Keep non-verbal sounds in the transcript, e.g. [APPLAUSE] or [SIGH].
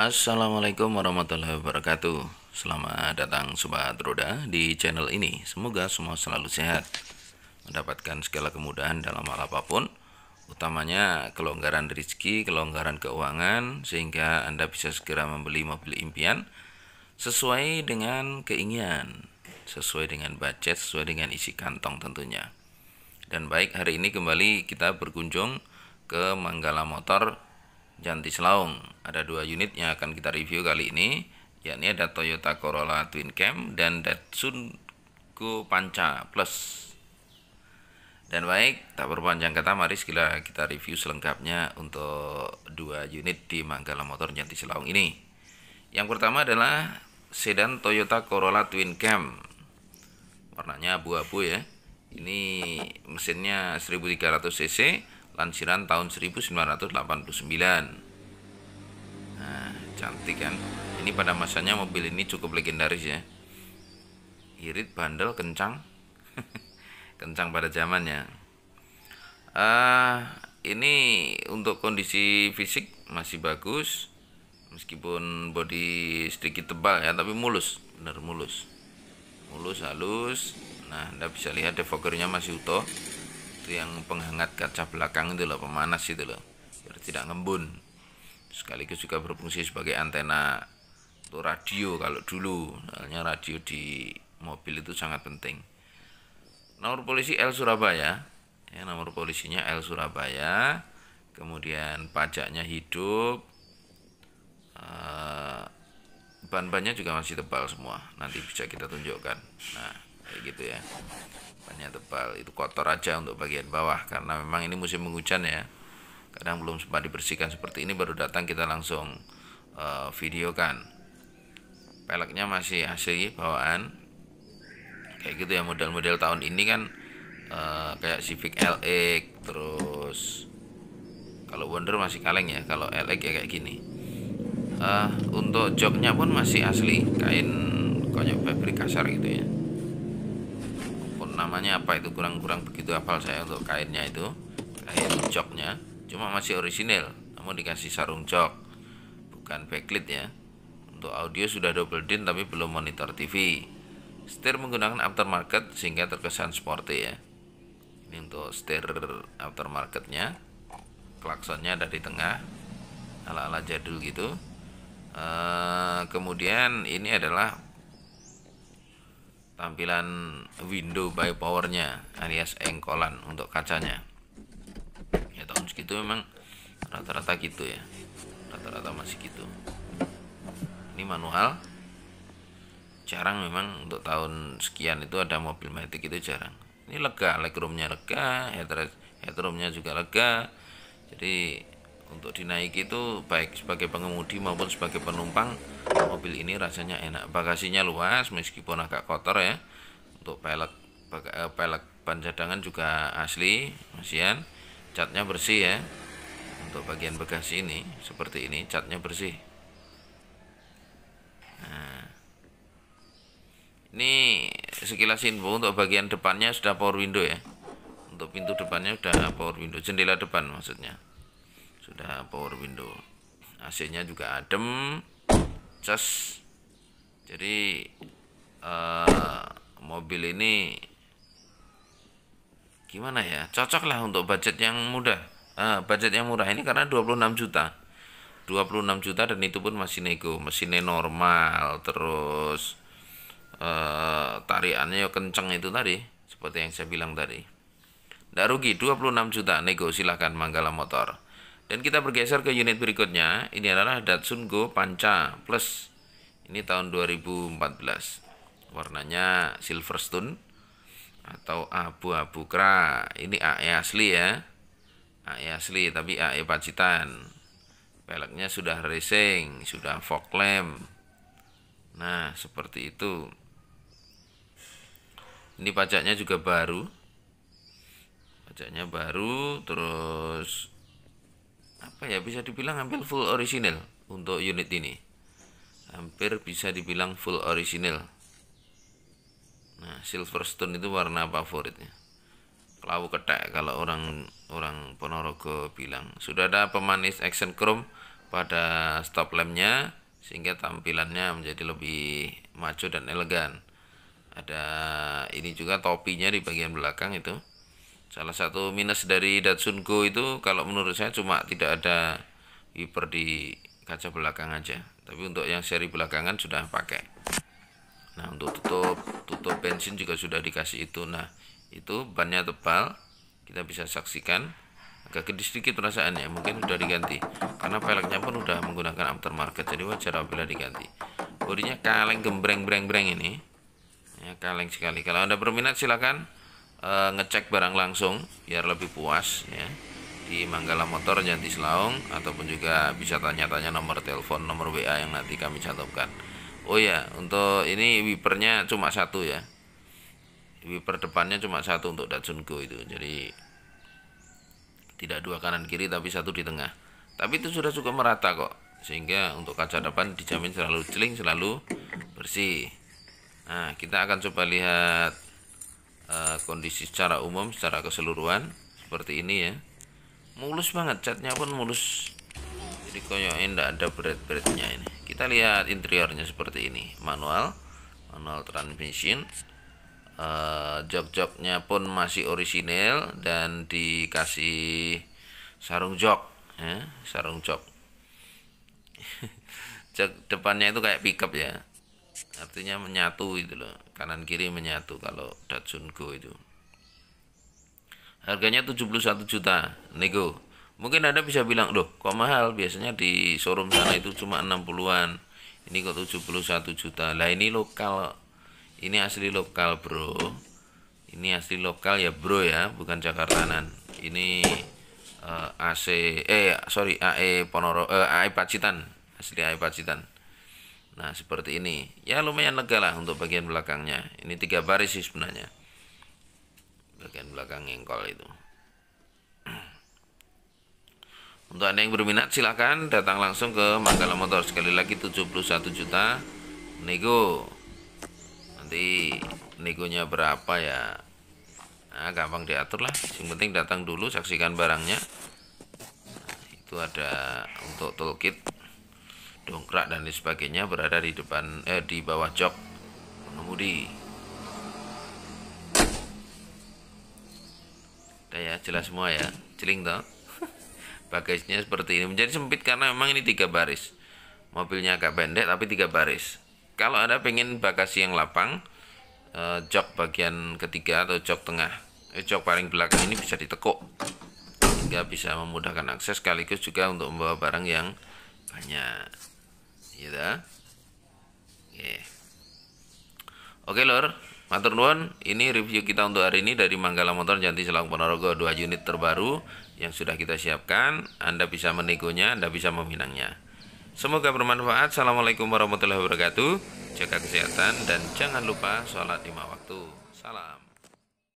Assalamualaikum warahmatullahi wabarakatuh Selamat datang Sobat Roda di channel ini Semoga semua selalu sehat Mendapatkan segala kemudahan dalam hal apapun Utamanya kelonggaran rezeki, kelonggaran keuangan Sehingga Anda bisa segera membeli mobil impian Sesuai dengan keinginan Sesuai dengan budget, sesuai dengan isi kantong tentunya Dan baik hari ini kembali kita berkunjung ke Manggala Motor Janti Selaung. Ada dua unit yang akan kita review kali ini, yakni ada Toyota Corolla Twin Cam dan Datsun Go Panca Plus. Dan baik, tak berpanjang kata, mari segera kita review selengkapnya untuk dua unit di Manggala Motor Janti Selaung ini. Yang pertama adalah sedan Toyota Corolla Twin Cam. Warnanya abu-abu ya. Ini mesinnya 1300 cc, lansiran tahun 1989 nah cantik kan ini pada masanya mobil ini cukup legendaris ya irit bandel kencang [LAUGHS] kencang pada zamannya uh, ini untuk kondisi fisik masih bagus meskipun body sedikit tebal ya tapi mulus bener mulus mulus halus nah anda bisa lihat defoggernya masih utuh itu yang penghangat kaca belakang itu loh pemanas itu loh biar tidak ngembun sekaligus juga berfungsi sebagai antena untuk radio kalau dulu halnya radio di mobil itu sangat penting nomor polisi L Surabaya ya nomor polisinya L Surabaya kemudian pajaknya hidup uh, ban-bannya juga masih tebal semua nanti bisa kita tunjukkan nah kayak gitu ya bannya tebal itu kotor aja untuk bagian bawah karena memang ini musim penghujan ya kadang belum sempat dibersihkan seperti ini baru datang kita langsung uh, videokan peleknya masih asli bawaan kayak gitu ya model-model tahun ini kan uh, kayak Civic LX e, terus kalau Wonder masih kaleng ya kalau LX e ya kayak gini uh, untuk joknya pun masih asli kain konyol fabric kasar gitu ya namanya apa itu kurang-kurang begitu hafal saya untuk kainnya itu kain joknya cuma masih orisinil namun dikasih sarung jok bukan backlit ya untuk audio sudah double din tapi belum monitor TV setir menggunakan aftermarket sehingga terkesan sporty ya ini untuk setir aftermarketnya klaksonnya ada di tengah ala-ala jadul gitu eh, kemudian ini adalah tampilan window by powernya alias engkolan untuk kacanya ya tahun segitu memang rata-rata gitu ya rata-rata masih gitu ini manual jarang memang untuk tahun sekian itu ada mobil matic itu jarang ini lega legroomnya lega headroomnya juga lega jadi untuk dinaiki itu baik sebagai pengemudi maupun sebagai penumpang mobil ini rasanya enak bagasinya luas meskipun agak kotor ya untuk pelek eh, pelek ban cadangan juga asli masian catnya bersih ya untuk bagian bagasi ini seperti ini catnya bersih nah ini sekilas info untuk bagian depannya sudah power window ya untuk pintu depannya sudah power window jendela depan maksudnya sudah power window AC nya juga adem Cus jadi uh, mobil ini gimana ya cocok lah untuk budget yang mudah uh, budget yang murah ini karena 26 juta 26 juta dan itu pun masih nego mesinnya normal terus uh, tariannya ya kenceng itu tadi seperti yang saya bilang tadi tidak rugi 26 juta nego silahkan Manggala Motor dan kita bergeser ke unit berikutnya, ini adalah Datsun Go Panca Plus. Ini tahun 2014. Warnanya Silverstone atau abu-abu kera. Ini AE asli ya. AE asli tapi AE pacitan. Peleknya sudah racing, sudah fog lamp. Nah, seperti itu. Ini pajaknya juga baru. Pajaknya baru, terus apa ya bisa dibilang hampir full original untuk unit ini hampir bisa dibilang full original. nah silverstone itu warna favoritnya Kelau ketek kalau orang orang Ponorogo bilang sudah ada pemanis action chrome pada stop lampnya sehingga tampilannya menjadi lebih maju dan elegan ada ini juga topinya di bagian belakang itu Salah satu minus dari Datsun Go itu kalau menurut saya cuma tidak ada wiper di kaca belakang aja. Tapi untuk yang seri belakangan sudah pakai. Nah, untuk tutup tutup bensin juga sudah dikasih itu. Nah, itu bannya tebal. Kita bisa saksikan agak gede sedikit perasaannya. Mungkin sudah diganti. Karena peleknya pun sudah menggunakan aftermarket. Jadi wajar apabila diganti. Bodinya kaleng gembreng-breng-breng ini. Ya, kaleng sekali. Kalau Anda berminat silakan Eh, ngecek barang langsung biar lebih puas ya di Manggala Motor Janti Selaung ataupun juga bisa tanya-tanya nomor telepon nomor WA yang nanti kami cantumkan oh ya untuk ini wipernya cuma satu ya wiper depannya cuma satu untuk Datsun Go itu jadi tidak dua kanan kiri tapi satu di tengah tapi itu sudah cukup merata kok sehingga untuk kaca depan dijamin selalu celing selalu bersih nah kita akan coba lihat Eh, kondisi secara umum secara keseluruhan seperti ini ya mulus banget catnya pun mulus jadi koyo tidak ada berat-beratnya ini kita lihat interiornya seperti ini manual manual transmission uh, eh, jok-joknya pun masih orisinil dan dikasih sarung jok ya sarung jok [LAUGHS] jok depannya itu kayak pickup ya artinya menyatu itu loh kanan kiri menyatu kalau Datsun Go itu harganya 71 juta nego mungkin anda bisa bilang loh kok mahal biasanya di showroom sana itu cuma 60-an ini kok 71 juta lah ini lokal ini asli lokal bro ini asli lokal ya bro ya bukan Jakartanan ini uh, eh, AC eh sorry AE Ponoro eh, AE Pacitan asli AE Pacitan Nah seperti ini Ya lumayan lega lah untuk bagian belakangnya Ini tiga baris sih sebenarnya Bagian belakang engkol itu [CLEARS THROAT] Untuk Anda yang berminat silahkan datang langsung ke Manggala Motor Sekali lagi 71 juta Nego Nanti negonya berapa ya Nah gampang diatur lah Yang penting datang dulu saksikan barangnya nah, Itu ada untuk toolkit dongkrak dan lain sebagainya berada di depan eh di bawah jok pengemudi. Udah ya, jelas semua ya. Celing toh. [LAUGHS] Bagasinya seperti ini menjadi sempit karena memang ini tiga baris. Mobilnya agak pendek tapi tiga baris. Kalau Anda pengen bagasi yang lapang, eh, jok bagian ketiga atau jok tengah, eh, jok paling belakang ini bisa ditekuk sehingga bisa memudahkan akses sekaligus juga untuk membawa barang yang banyak gitu iya oke oke lor Matur nuwun, ini review kita untuk hari ini dari Manggala Motor Janti Selang Ponorogo dua unit terbaru yang sudah kita siapkan. Anda bisa menegonya, Anda bisa meminangnya. Semoga bermanfaat. Assalamualaikum warahmatullahi wabarakatuh. Jaga kesehatan dan jangan lupa sholat lima waktu. Salam.